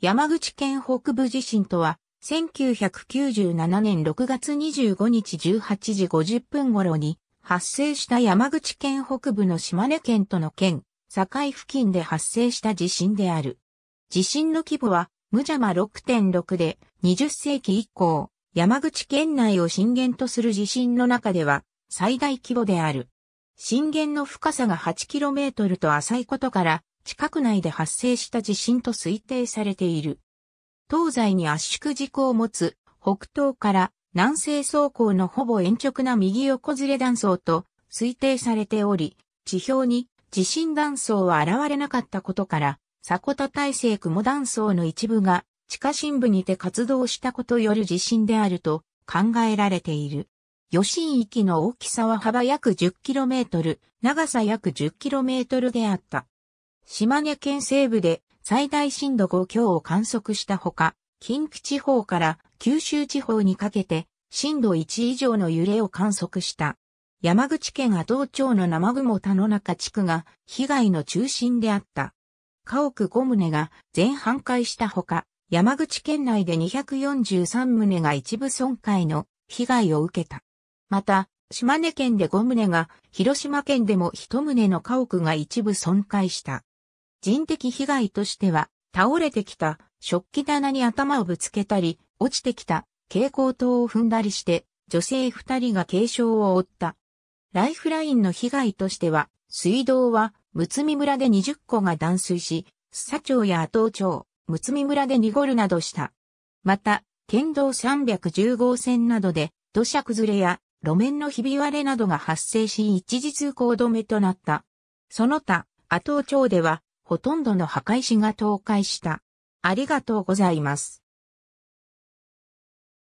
山口県北部地震とは、1997年6月25日18時50分頃に発生した山口県北部の島根県との県、境付近で発生した地震である。地震の規模は、無邪魔6.6で、20世紀以降、山口県内を震源とする地震の中では、最大規模である。震源の深さが 8km と浅いことから、地殻内で発生した地震と推定されている。東西に圧縮軸を持つ北東から南西走行のほぼ延直な右横ずれ断層と推定されており、地表に地震断層は現れなかったことから、迫田体制雲断層の一部が地下深部にて活動したことよる地震であると考えられている。余震域の大きさは幅約 10km、長さ約 10km であった。島根県西部で最大震度5強を観測したほか、近畿地方から九州地方にかけて震度1以上の揺れを観測した。山口県阿東町の生雲田の中地区が被害の中心であった。家屋5棟が全半壊したほか、山口県内で243棟が一部損壊の被害を受けた。また、島根県で5棟が、広島県でも1棟の家屋が一部損壊した。人的被害としては、倒れてきた食器棚に頭をぶつけたり、落ちてきた蛍光灯を踏んだりして、女性二人が軽傷を負った。ライフラインの被害としては、水道は、むつみ村で20個が断水し、須佐町や阿東町、むつみ村で濁るなどした。また、県道310号線などで、土砂崩れや路面のひび割れなどが発生し一時通行止めとなった。その他、阿東町ではほとんどの墓石が倒壊した。ありがとうございます。